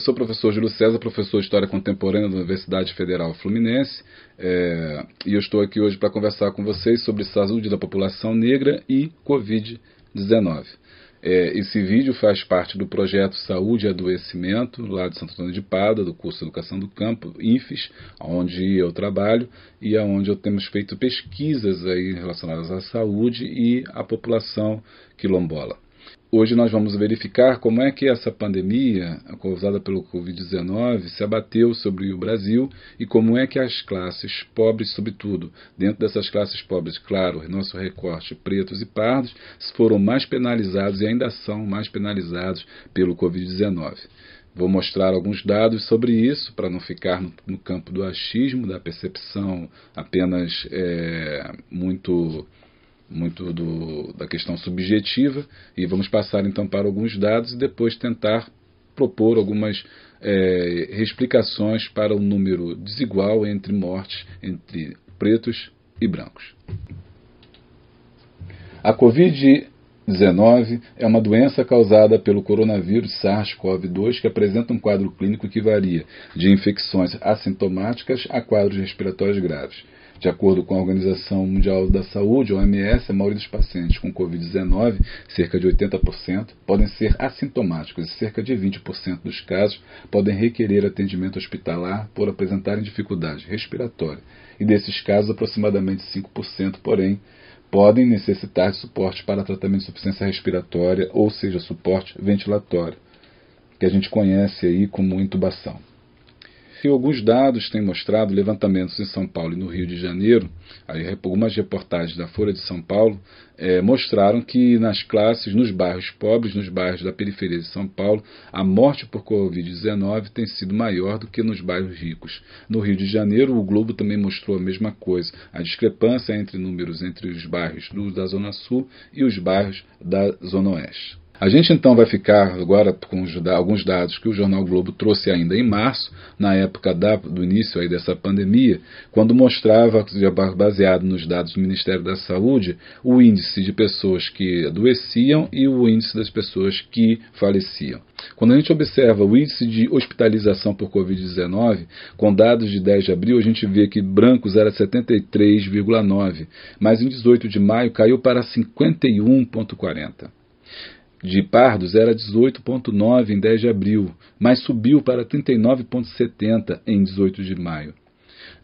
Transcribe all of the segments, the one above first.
sou o professor Júlio César, professor de História Contemporânea da Universidade Federal Fluminense, é, e eu estou aqui hoje para conversar com vocês sobre saúde da população negra e Covid-19. É, eh, esse vídeo faz parte do projeto Saúde e Adoecimento, lá de Santo Antônio de Pada, do curso Educação do Campo, IFES, onde eu trabalho e onde eu temos feito pesquisas aí relacionadas à saúde e à população quilombola. Hoje nós vamos verificar como é que essa pandemia causada pelo Covid-19 se abateu sobre o Brasil e como é que as classes pobres, sobretudo, dentro dessas classes pobres, claro, nosso recorte pretos e pardos, foram mais penalizados e ainda são mais penalizados pelo Covid-19. Vou mostrar alguns dados sobre isso para não ficar no, no campo do achismo, da percepção apenas é, muito muito do, da questão subjetiva e vamos passar então para alguns dados e depois tentar propor algumas é, explicações para o número desigual entre mortes entre pretos e brancos. A Covid-19 é uma doença causada pelo coronavírus SARS-CoV-2 que apresenta um quadro clínico que varia de infecções assintomáticas a quadros respiratórios graves. De acordo com a Organização Mundial da Saúde, OMS, a maioria dos pacientes com Covid-19, cerca de 80%, podem ser assintomáticos e cerca de 20% dos casos podem requerer atendimento hospitalar por apresentarem dificuldade respiratória. E desses casos, aproximadamente 5%, porém, podem necessitar de suporte para tratamento de insuficiência respiratória, ou seja, suporte ventilatório, que a gente conhece aí como intubação e alguns dados têm mostrado levantamentos em São Paulo e no Rio de Janeiro, aí algumas reportagens da Folha de São Paulo é, mostraram que nas classes, nos bairros pobres, nos bairros da periferia de São Paulo, a morte por Covid-19 tem sido maior do que nos bairros ricos. No Rio de Janeiro, o Globo também mostrou a mesma coisa, a discrepância entre números entre os bairros da Zona Sul e os bairros da Zona Oeste. A gente então vai ficar agora com alguns dados que o Jornal Globo trouxe ainda em março, na época da, do início aí dessa pandemia, quando mostrava, baseado nos dados do Ministério da Saúde, o índice de pessoas que adoeciam e o índice das pessoas que faleciam. Quando a gente observa o índice de hospitalização por Covid-19, com dados de 10 de abril, a gente vê que brancos era 73,9, mas em 18 de maio caiu para 51,40 de pardos era 18,9 em 10 de abril, mas subiu para 39,70 em 18 de maio.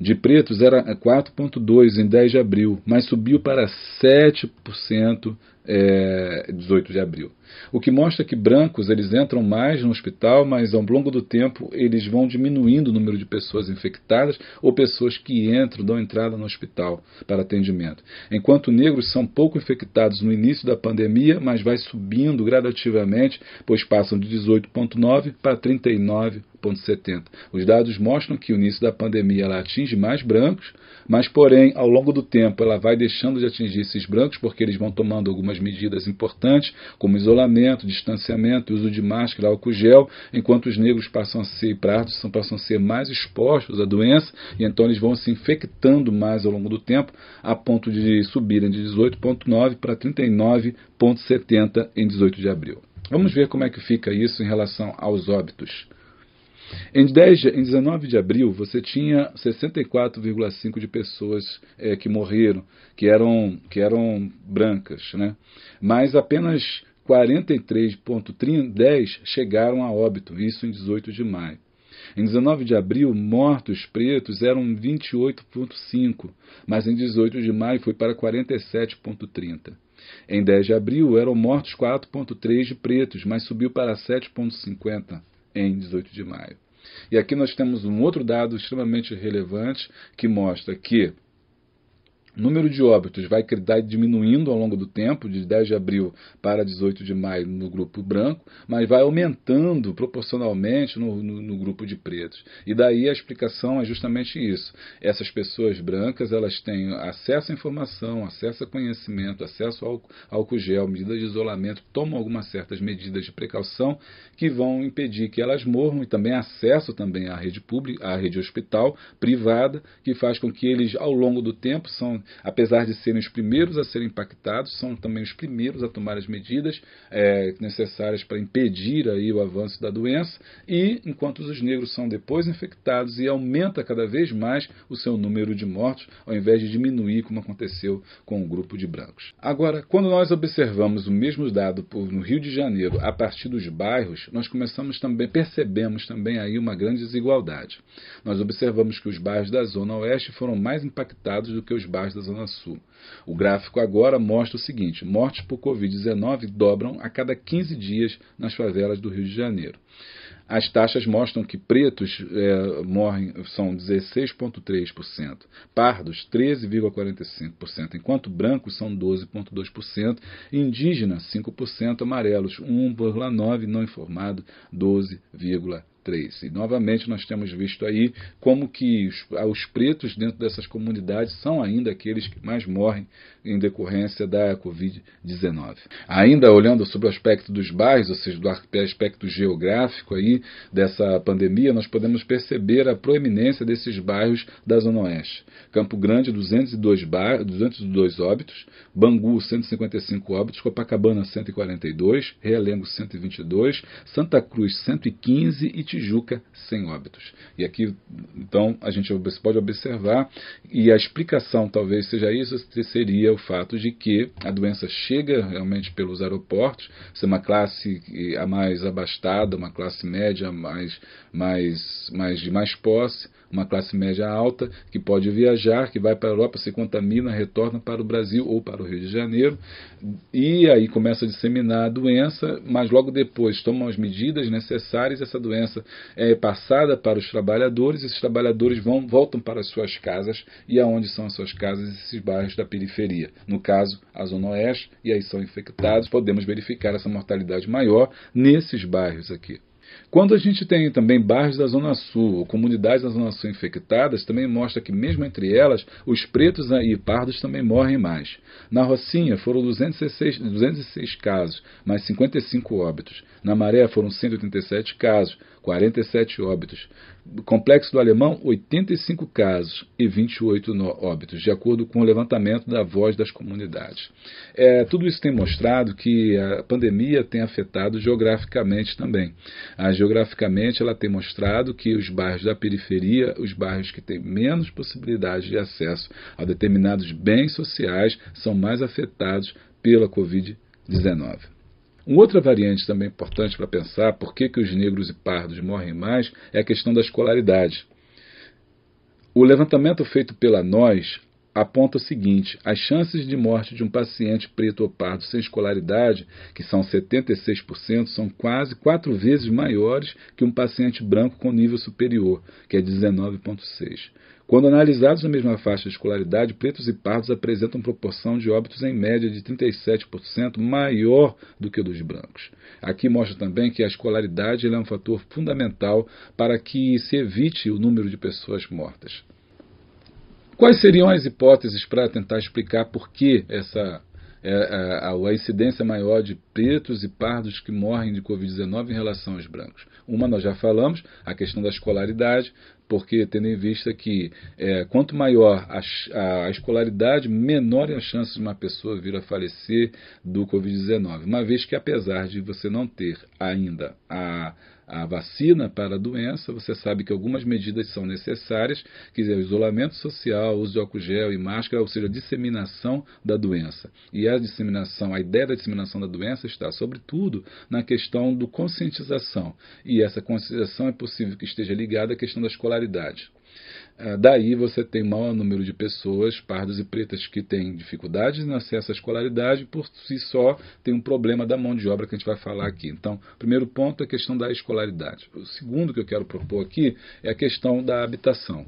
De pretos era 4,2 em 10 de abril, mas subiu para 7% é, 18 de abril. O que mostra que brancos eles entram mais no hospital, mas ao longo do tempo eles vão diminuindo o número de pessoas infectadas ou pessoas que entram, dão entrada no hospital para atendimento. Enquanto negros são pouco infectados no início da pandemia, mas vai subindo gradativamente, pois passam de 18,9 para 39,70. Os dados mostram que o início da pandemia ela atinge mais brancos, mas porém ao longo do tempo ela vai deixando de atingir esses brancos porque eles vão tomando algumas algumas medidas importantes, como isolamento, distanciamento, uso de máscara, álcool gel, enquanto os negros passam a ser pratos passam a ser mais expostos à doença e então eles vão se infectando mais ao longo do tempo, a ponto de subirem de 18,9 para 39,70 em 18 de abril. Vamos ver como é que fica isso em relação aos óbitos. Em, 10, em 19 de abril, você tinha 64,5% de pessoas é, que morreram, que eram, que eram brancas, né? mas apenas 43,10 chegaram a óbito, isso em 18 de maio. Em 19 de abril, mortos pretos eram 28,5, mas em 18 de maio foi para 47,30. Em 10 de abril eram mortos 4,3 de pretos, mas subiu para 7,50 em 18 de maio. E aqui nós temos um outro dado extremamente relevante que mostra que número de óbitos vai diminuindo ao longo do tempo, de 10 de abril para 18 de maio no grupo branco, mas vai aumentando proporcionalmente no, no, no, grupo de pretos. E daí a explicação é justamente isso. Essas pessoas brancas elas têm acesso à informação, acesso a conhecimento, acesso ao álcool gel, medidas de isolamento, tomam algumas certas medidas de precaução que vão impedir que elas morram e também acesso também à rede pública, à rede hospital privada, que faz com que eles ao longo do tempo são apesar de serem os primeiros a serem impactados, são também os primeiros a tomar as medidas é, necessárias para impedir aí o avanço da doença, e enquanto os negros são depois infectados e aumenta cada vez mais o seu número de mortos, ao invés de diminuir, como aconteceu com o grupo de brancos. Agora, quando nós observamos o mesmo dado no Rio de Janeiro a partir dos bairros, nós começamos também, percebemos também aí uma grande desigualdade. Nós observamos que os bairros da Zona Oeste foram mais impactados do que os bairros da Zona Sul. O gráfico agora mostra o seguinte: mortes por Covid-19 dobram a cada 15 dias nas favelas do Rio de Janeiro. As taxas mostram que pretos é, morrem são 16,3%, pardos 13,45%, enquanto brancos são 12,2%, indígenas 5%, amarelos 1,9%, não informado 12,3%. 3. E novamente nós temos visto aí como que os, ah, os pretos dentro dessas comunidades são ainda aqueles que mais morrem em decorrência da Covid-19. Ainda olhando sobre o aspecto dos bairros, ou seja, do aspecto geográfico aí dessa pandemia, nós podemos perceber a proeminência desses bairros da Zona Oeste. Campo Grande, 202, 202 óbitos, Bangu, 155 óbitos, Copacabana, 142, Realengo, 122, Santa Cruz, 115 e Tijuca sem óbitos. E aqui, então, a gente pode observar, e a explicação talvez seja isso, seria o fato de que a doença chega realmente pelos aeroportos, ser uma classe a mais abastada, uma classe média mais, mais, mais de mais posse, uma classe média alta que pode viajar, que vai para a Europa, se contamina, retorna para o Brasil ou para o Rio de Janeiro e aí começa a disseminar a doença, mas logo depois tomam as medidas necessárias, essa doença é passada para os trabalhadores, esses trabalhadores vão voltam para as suas casas e aonde são as suas casas esses bairros da periferia, no caso a zona oeste e aí são infectados, podemos verificar essa mortalidade maior nesses bairros aqui. Quando a gente tem também bairros da Zona Sul ou comunidades da Zona Sul infectadas, também mostra que, mesmo entre elas, os pretos e pardos também morrem mais. Na Rocinha foram 206, 206 casos, mais 55 óbitos. Na Maré foram 187 casos, 47 óbitos. Complexo do Alemão, 85 casos e 28 óbitos, de acordo com o levantamento da voz das comunidades. É, tudo isso tem mostrado que a pandemia tem afetado geograficamente também. A Geograficamente, ela tem mostrado que os bairros da periferia, os bairros que têm menos possibilidade de acesso a determinados bens sociais, são mais afetados pela Covid-19. Uma outra variante também importante para pensar por que, que os negros e pardos morrem mais é a questão da escolaridade. O levantamento feito pela Nós aponta o seguinte: as chances de morte de um paciente preto ou pardo sem escolaridade, que são 76%, são quase quatro vezes maiores que um paciente branco com nível superior, que é 19,6%. Quando analisados na mesma faixa de escolaridade, pretos e pardos apresentam proporção de óbitos em média de 37% maior do que o dos brancos. Aqui mostra também que a escolaridade é um fator fundamental para que se evite o número de pessoas mortas. Quais seriam as hipóteses para tentar explicar por que essa é, a, a, incidência maior de pretos e pardos que morrem de Covid-19 em relação aos brancos. Uma nós já falamos, a questão da escolaridade, porque tendo em vista que é, quanto maior a, a, escolaridade, menor é a chance de uma pessoa vir a falecer do Covid-19, uma vez que apesar de você não ter ainda a a vacina para a doença, você sabe que algumas medidas são necessárias, que é o isolamento social, uso de álcool gel e máscara, ou seja, a disseminação da doença. E a disseminação, a ideia da disseminação da doença está, sobretudo, na questão do conscientização. E essa conscientização é possível que esteja ligada à questão da escolaridade. Ah, daí você tem maior número de pessoas, pardas e pretas, que têm dificuldades no acesso à escolaridade e por si só tem um problema da mão de obra que a gente vai falar aqui. Então, primeiro ponto é a questão da escolaridade. O segundo que eu quero propor aqui é a questão da habitação.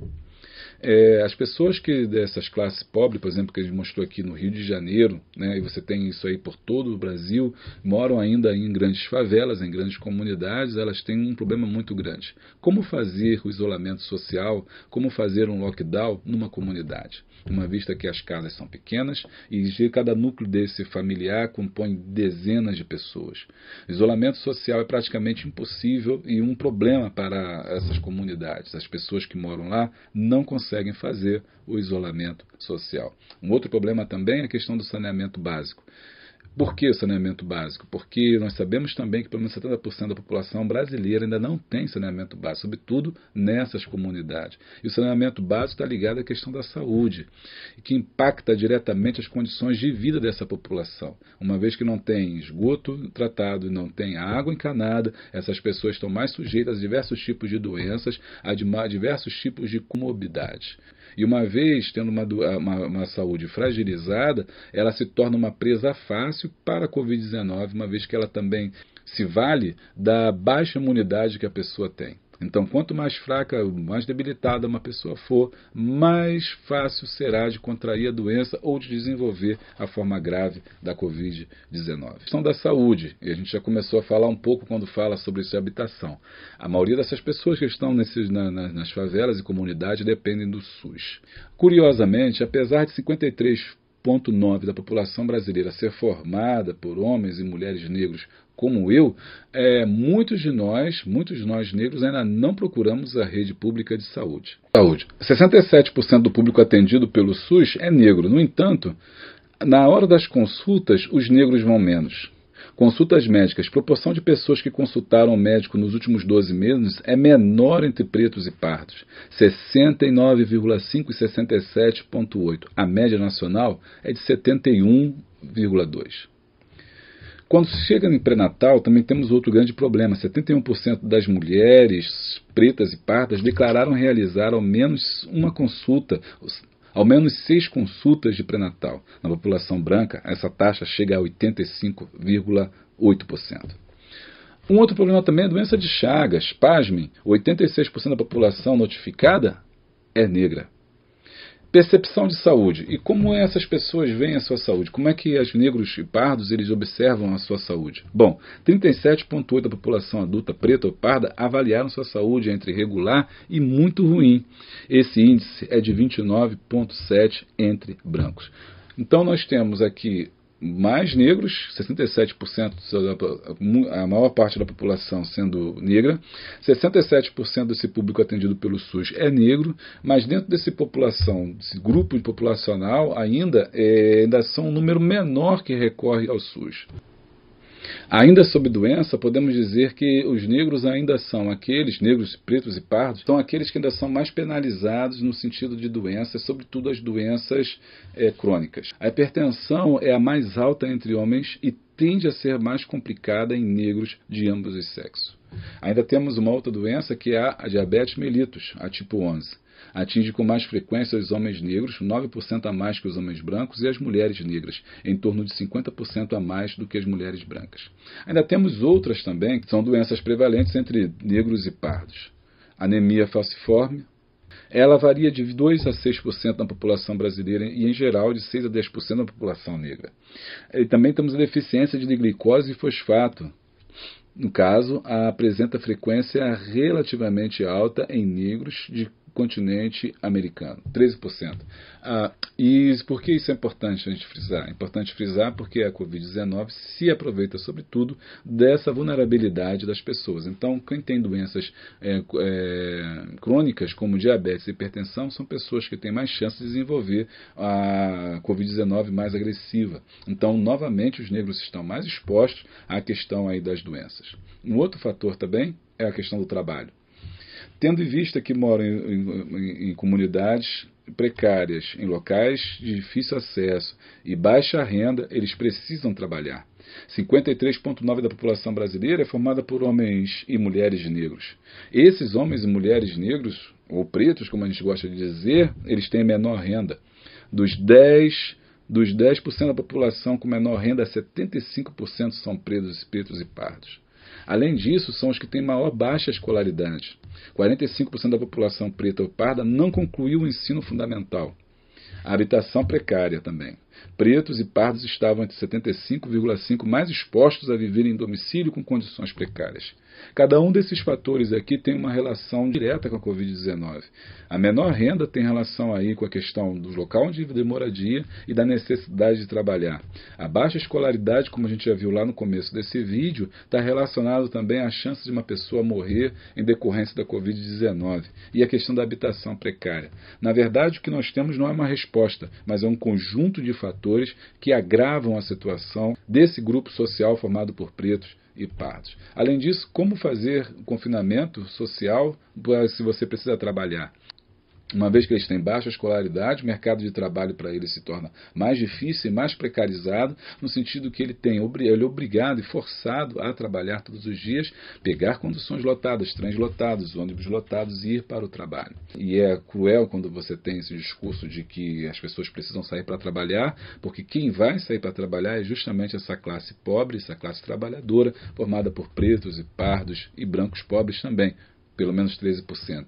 É, as pessoas que dessas classes pobres, por exemplo, que a gente mostrou aqui no Rio de Janeiro, né, e você tem isso aí por todo o Brasil, moram ainda em grandes favelas, em grandes comunidades, elas têm um problema muito grande. Como fazer o isolamento social, como fazer um lockdown numa comunidade? Uma vista que as casas são pequenas e cada núcleo desse familiar compõe dezenas de pessoas. Isolamento social é praticamente impossível e um problema para essas comunidades. As pessoas que moram lá não conseguem conseguem fazer o isolamento social. Um outro problema também é a questão do saneamento básico. Por que o saneamento básico? Porque nós sabemos também que pelo menos 70% da população brasileira ainda não tem saneamento básico, sobretudo nessas comunidades. E o saneamento básico está ligado à questão da saúde, que impacta diretamente as condições de vida dessa população. Uma vez que não tem esgoto tratado, não tem água encanada, essas pessoas estão mais sujeitas a diversos tipos de doenças, a diversos tipos de comorbidades. E uma vez tendo uma, uma, uma saúde fragilizada, ela se torna uma presa fácil para a Covid-19, uma vez que ela também se vale da baixa imunidade que a pessoa tem. Então, quanto mais fraca, mais debilitada uma pessoa for, mais fácil será de contrair a doença ou de desenvolver a forma grave da Covid-19. Questão da saúde, e a gente já começou a falar um pouco quando fala sobre isso de habitação. A maioria dessas pessoas que estão nesses, na, na, nas favelas e comunidades dependem do SUS. Curiosamente, apesar de 53 1,9% da população brasileira ser formada por homens e mulheres negros como eu, é, muitos de nós, muitos de nós negros ainda não procuramos a rede pública de saúde. Saúde. 67% do público atendido pelo SUS é negro. No entanto, na hora das consultas, os negros vão menos. Consultas médicas. Proporção de pessoas que consultaram o médico nos últimos 12 meses é menor entre pretos e pardos, 69,5 e 67,8. A média nacional é de 71,2. Quando chega em pré-natal, também temos outro grande problema. 71% das mulheres pretas e pardas declararam realizar ao menos uma consulta ao menos seis consultas de pré-natal. Na população branca, essa taxa chega a 85,8%. Um outro problema também é a doença de Chagas. Pasmem, 86% da população notificada é negra. Percepção de saúde. E como essas pessoas veem a sua saúde? Como é que os negros e pardos eles observam a sua saúde? Bom, 37,8% da população adulta preta ou parda avaliaram sua saúde entre regular e muito ruim. Esse índice é de 29,7% entre brancos. Então nós temos aqui mais negros, 67%, a maior parte da população sendo negra, 67% desse público atendido pelo SUS é negro, mas dentro desse população, desse grupo populacional ainda, é, ainda são um número menor que recorre ao SUS. Ainda sob doença, podemos dizer que os negros ainda são aqueles, negros, pretos e pardos, são aqueles que ainda são mais penalizados no sentido de doenças, sobretudo as doenças é, crônicas. A hipertensão é a mais alta entre homens e tende a ser mais complicada em negros de ambos os sexos. Ainda temos uma outra doença que é a diabetes mellitus, a tipo 11. Atinge com mais frequência os homens negros, 9% a mais que os homens brancos, e as mulheres negras, em torno de 50% a mais do que as mulheres brancas. Ainda temos outras também, que são doenças prevalentes entre negros e pardos. Anemia falciforme, ela varia de 2 a 6% na população brasileira e, em geral, de 6 a 10% na população negra. E também temos a deficiência de glicose e fosfato. No caso, apresenta frequência relativamente alta em negros de continente americano, 13%. Ah, e por que isso é importante a gente frisar? É importante frisar porque a Covid-19 se aproveita, sobretudo, dessa vulnerabilidade das pessoas. Então, quem tem doenças é, é, crônicas, como diabetes e hipertensão, são pessoas que têm mais chance de desenvolver a Covid-19 mais agressiva. Então, novamente, os negros estão mais expostos à questão aí das doenças. Um outro fator também é a questão do trabalho tendo em vista que moram em, em, em comunidades precárias, em locais de difícil acesso e baixa renda, eles precisam trabalhar. 53,9% da população brasileira é formada por homens e mulheres negros. Esses homens e mulheres negros, ou pretos, como a gente gosta de dizer, eles têm menor renda. Dos 10 dos 10% da população com menor renda, 75% são pretos, pretos e pardos. Além disso, são os que têm maior baixa escolaridade. 45% da população preta ou parda não concluiu o ensino fundamental. A habitação precária também. Pretos e pardos estavam entre 75,5% mais expostos a viver em domicílio com condições precárias. Cada um desses fatores aqui tem uma relação direta com a Covid-19. A menor renda tem relação aí com a questão do local de moradia e da necessidade de trabalhar. A baixa escolaridade, como a gente já viu lá no começo desse vídeo, está relacionado também à chance de uma pessoa morrer em decorrência da Covid-19 e a questão da habitação precária. Na verdade, o que nós temos não é uma resposta, mas é um conjunto de fatores fatores que agravam a situação desse grupo social formado por pretos e pardos. Além disso, como fazer confinamento social se você precisa trabalhar? Uma vez que eles têm baixa escolaridade, o mercado de trabalho para eles se torna mais difícil e mais precarizado, no sentido que ele tem ele é obrigado e forçado a trabalhar todos os dias, pegar conduções lotadas, trens lotados, ônibus lotados e ir para o trabalho. E é cruel quando você tem esse discurso de que as pessoas precisam sair para trabalhar, porque quem vai sair para trabalhar é justamente essa classe pobre, essa classe trabalhadora, formada por pretos e pardos e brancos pobres também pelo menos 13%.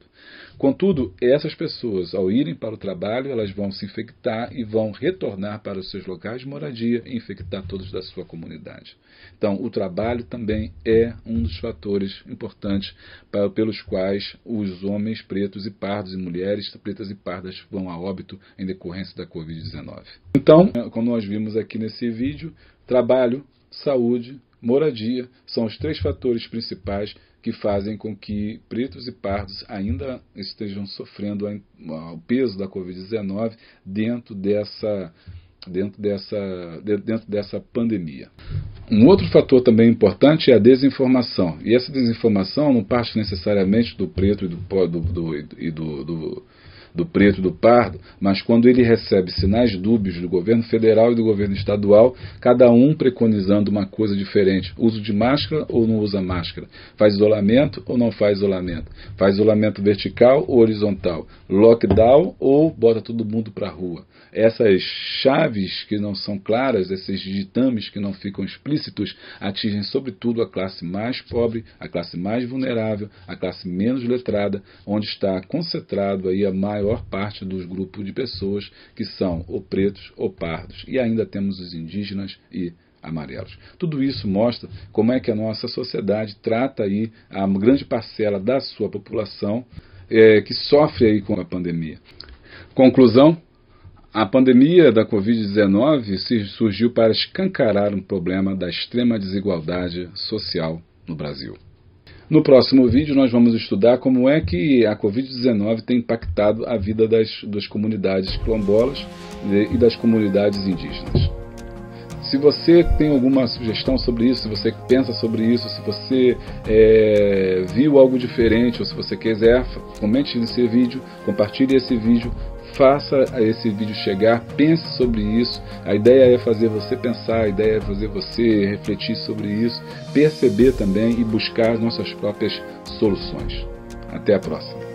Contudo, essas pessoas, ao irem para o trabalho, elas vão se infectar e vão retornar para os seus locais de moradia e infectar todos da sua comunidade. Então, o trabalho também é um dos fatores importantes para, pelos quais os homens pretos e pardos e mulheres pretas e pardas vão a óbito em decorrência da Covid-19. Então, como nós vimos aqui nesse vídeo, trabalho, saúde, moradia são os três fatores principais que fazem com que pretos e pardos ainda estejam sofrendo o peso da Covid-19 dentro dessa, dentro, dessa, dentro dessa pandemia. Um outro fator também importante é a desinformação. E essa desinformação não parte necessariamente do preto e do, do, do, do, do do preto e do pardo, mas quando ele recebe sinais dúbios do governo federal e do governo estadual, cada um preconizando uma coisa diferente: uso de máscara ou não usa máscara? Faz isolamento ou não faz isolamento? Faz isolamento vertical ou horizontal? Lockdown ou bota todo mundo para a rua? Essas chaves que não são claras, esses ditames que não ficam explícitos, atingem sobretudo a classe mais pobre, a classe mais vulnerável, a classe menos letrada, onde está concentrado aí a maior maior parte dos grupos de pessoas, que são ou pretos ou pardos, e ainda temos os indígenas e amarelos. Tudo isso mostra como é que a nossa sociedade trata aí a grande parcela da sua população é, que sofre aí com a pandemia. Conclusão, a pandemia da Covid-19 surgiu para escancarar um problema da extrema desigualdade social no Brasil. No próximo vídeo, nós vamos estudar como é que a Covid-19 tem impactado a vida das, das comunidades quilombolas e das comunidades indígenas. Se você tem alguma sugestão sobre isso, se você pensa sobre isso, se você é, viu algo diferente ou se você quiser, comente nesse vídeo, compartilhe esse vídeo, faça esse vídeo chegar, pense sobre isso. A ideia é fazer você pensar, a ideia é fazer você refletir sobre isso, perceber também e buscar as nossas próprias soluções. Até a próxima.